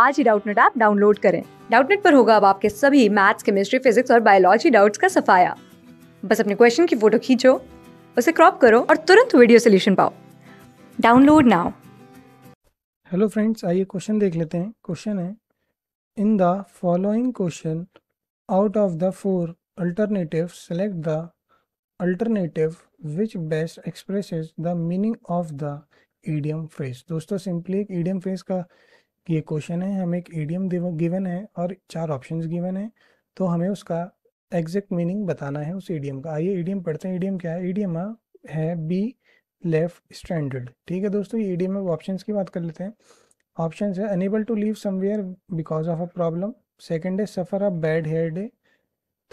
आज ही Doubtnut app download करें डाउटनेट पर होगा अब आपके सभी मैथ्स केमिस्ट्री फिजिक्स और बायोलॉजी डाउट्स का सफाया बस अपने क्वेश्चन की फोटो खींचो उसे क्रॉप करो और तुरंत वीडियो सोल्यूशन पाओ डाउनलोड नाउ हेलो फ्रेंड्स आइए क्वेश्चन देख लेते हैं क्वेश्चन है in the following question out of the four alternative select the alternative which best express the meaning of the idiom phrase दोस्तों सिंपली एक ईडियम फ्रेज का ये क्वेश्चन है हमें एक एडियम गिवन है और चार ऑप्शंस गिवन है तो हमें उसका एग्जैक्ट मीनिंग बताना है उस एडियम का आइए एडियम पढ़ते हैं एडियम क्या है एडियम है बी लेफ्ट स्टैंडर्ड ठीक है दोस्तों ये एडियम अब ऑप्शंस की बात कर लेते हैं ऑप्शन है unable to leave somewhere because of a problem second है suffer a bad hair day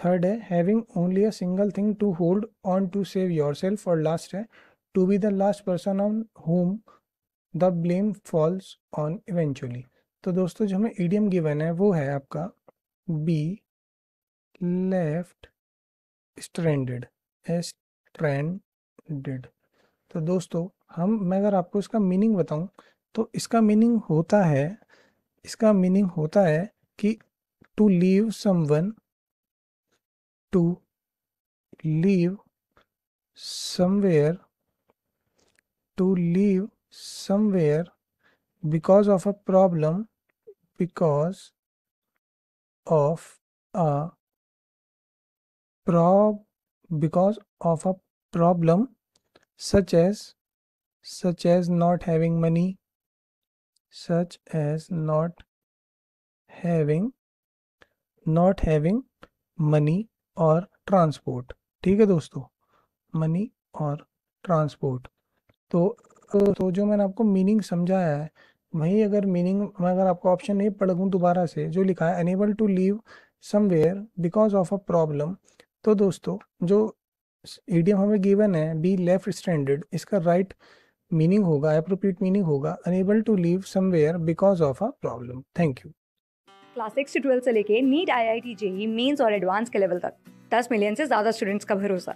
third है having only a single thing to hold on to save your और लास्ट है to be the last person on whom the blame falls on eventually तो दोस्तों जो हमें EDM given है वो है आपका बी लेफ्ट एस ट्रेंडेड तो दोस्तों हम मैं अगर आपको इसका मीनिंग बताऊं तो इसका मीनिंग होता है इसका मीनिंग होता है कि to leave someone to leave somewhere to leave somewhere because of a problem because of a prob because of a problem such as such as not having money such as not having not having money or transport ठीक है दोस्तों money और transport तो तो जो मैंने आपको meaning समझाया है वही अगर मीनिंग मैं अगर आपको ऑप्शन नहीं पढ़ दूँ दोबारा से जो लिखा है unable to leave somewhere because of a problem तो दोस्तों जो ईडियम हमें गिवन है बी लेफ्ट स्टैंडर्ड इसका राइट मीनिंग होगा अप्रोप्रिएट मीनिंग होगा unable to leave somewhere because of a problem thank you class six से से लेके NEET I I T JEE mains और एडवांस के लेवल तक दस मिलियन से ज़्यादा स्टूडेंट्स का भरोसा